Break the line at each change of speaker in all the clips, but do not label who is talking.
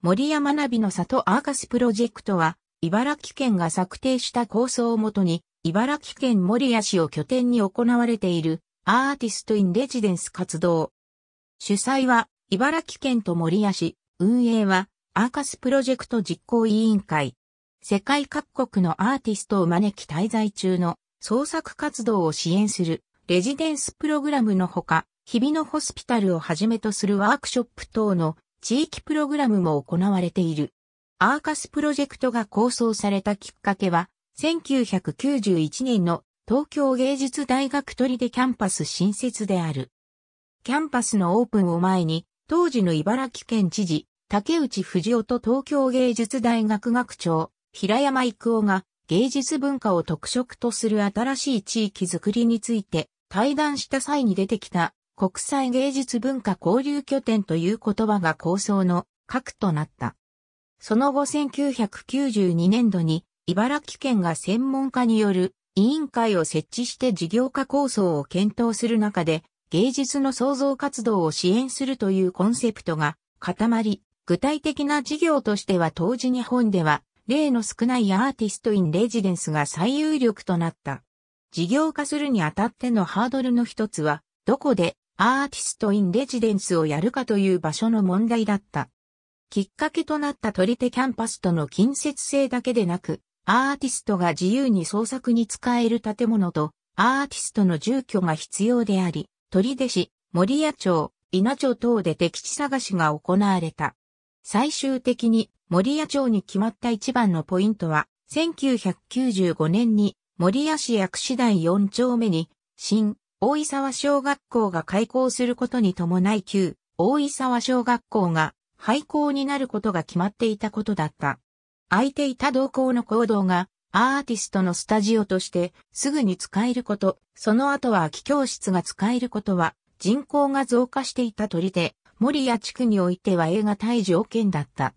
森山ナビの里アーカスプロジェクトは、茨城県が策定した構想をもとに、茨城県守谷市を拠点に行われているアーティスト・イン・レジデンス活動。主催は、茨城県と守谷市、運営は、アーカスプロジェクト実行委員会。世界各国のアーティストを招き滞在中の創作活動を支援するレジデンスプログラムのほか、日々のホスピタルをはじめとするワークショップ等の地域プログラムも行われている。アーカスプロジェクトが構想されたきっかけは、1991年の東京芸術大学取でキャンパス新設である。キャンパスのオープンを前に、当時の茨城県知事、竹内藤夫と東京芸術大学学長、平山育夫が芸術文化を特色とする新しい地域づくりについて対談した際に出てきた国際芸術文化交流拠点という言葉が構想の核となった。その後1992年度に茨城県が専門家による委員会を設置して事業化構想を検討する中で芸術の創造活動を支援するというコンセプトが固まり、具体的な事業としては当時日本では例の少ないアーティストインレジデンスが最有力となった。事業化するにあたってのハードルの一つは、どこでアーティスト・イン・レジデンスをやるかという場所の問題だった。きっかけとなった取手キャンパスとの近接性だけでなく、アーティストが自由に創作に使える建物と、アーティストの住居が必要であり、取手市、森谷町、稲町等で敵地探しが行われた。最終的に森谷町に決まった一番のポイントは、1995年に森谷市薬師台4丁目に、新大井沢小学校が開校することに伴い旧、大井沢小学校が廃校になることが決まっていたことだった。空いていた同校の行動がアーティストのスタジオとしてすぐに使えること、その後は空き教室が使えることは人口が増加していた鳥で、森谷地区においては映画対条件だった。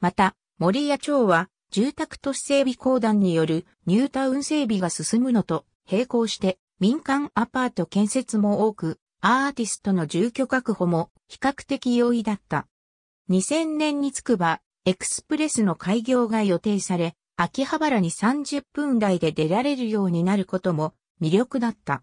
また、森谷町は住宅都市整備公団によるニュータウン整備が進むのと並行して民間アパート建設も多く、アーティストの住居確保も比較的容易だった。2000年につくば、エクスプレスの開業が予定され、秋葉原に30分台で出られるようになることも魅力だった。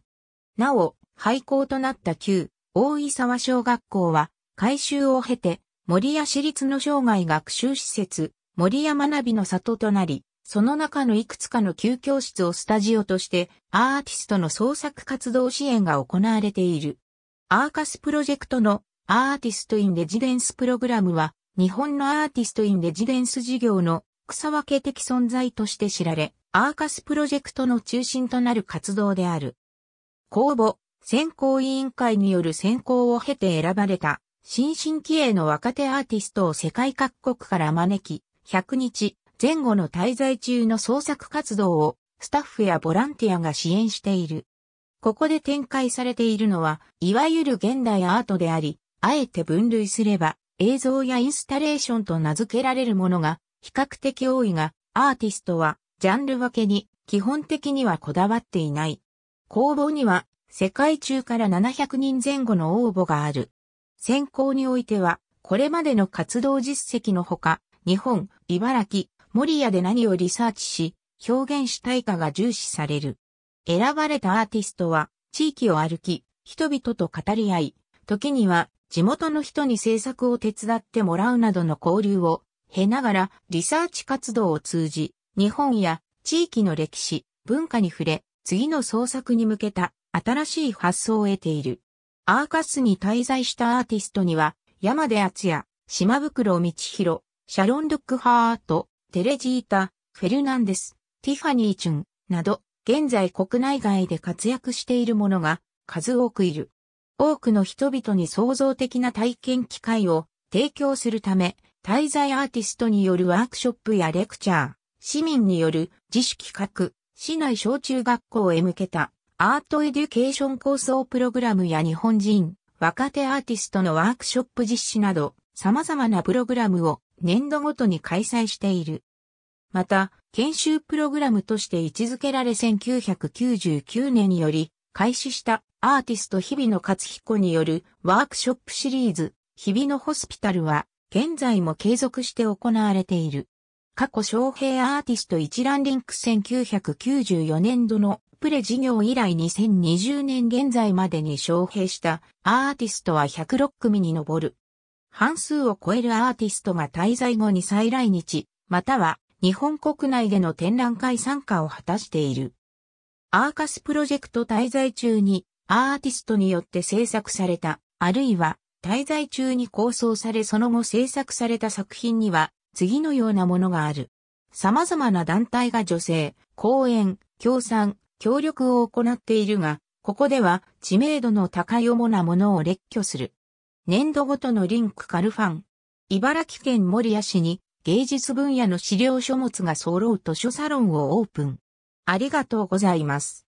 なお、廃校となった旧大井沢小学校は改修を経て森屋市立の生涯学習施設森屋学びの里となり、その中のいくつかの休教室をスタジオとしてアーティストの創作活動支援が行われている。アーカスプロジェクトのアーティストインレジデンスプログラムは日本のアーティストインレジデンス事業の草分け的存在として知られ、アーカスプロジェクトの中心となる活動である。公募、選考委員会による選考を経て選ばれた新進気鋭の若手アーティストを世界各国から招き、100日、前後の滞在中の創作活動をスタッフやボランティアが支援している。ここで展開されているのは、いわゆる現代アートであり、あえて分類すれば、映像やインスタレーションと名付けられるものが比較的多いが、アーティストはジャンル分けに基本的にはこだわっていない。公募には世界中から700人前後の応募がある。選考においては、これまでの活動実績のほか、日本、茨城、守谷で何をリサーチし、表現したいかが重視される。選ばれたアーティストは、地域を歩き、人々と語り合い、時には地元の人に制作を手伝ってもらうなどの交流を経ながらリサーチ活動を通じ、日本や地域の歴史、文化に触れ、次の創作に向けた新しい発想を得ている。アーカスに滞在したアーティストには、山出敦也、島袋道弘、シャロン・ドックハート、テレジータ、フェルナンデス、ティファニー・チュンなど、現在国内外で活躍している者が数多くいる。多くの人々に創造的な体験機会を提供するため、滞在アーティストによるワークショップやレクチャー、市民による自主企画、市内小中学校へ向けたアートエデュケーション構想プログラムや日本人、若手アーティストのワークショップ実施など、様々なプログラムを年度ごとに開催している。また、研修プログラムとして位置づけられ1999年により開始したアーティスト日々の勝彦によるワークショップシリーズ日々のホスピタルは現在も継続して行われている。過去昌平アーティスト一覧リンク1994年度のプレ事業以来2020年現在までに昌平したアーティストは106組に上る。半数を超えるアーティストが滞在後に再来日、または日本国内での展覧会参加を果たしている。アーカスプロジェクト滞在中にアーティストによって制作された、あるいは滞在中に構想されその後制作された作品には次のようなものがある。様々な団体が女性、講演、協賛、協力を行っているが、ここでは知名度の高い主なものを列挙する。年度ごとのリンクカルファン。茨城県守谷市に芸術分野の資料書物が揃う図書サロンをオープン。ありがとうございます。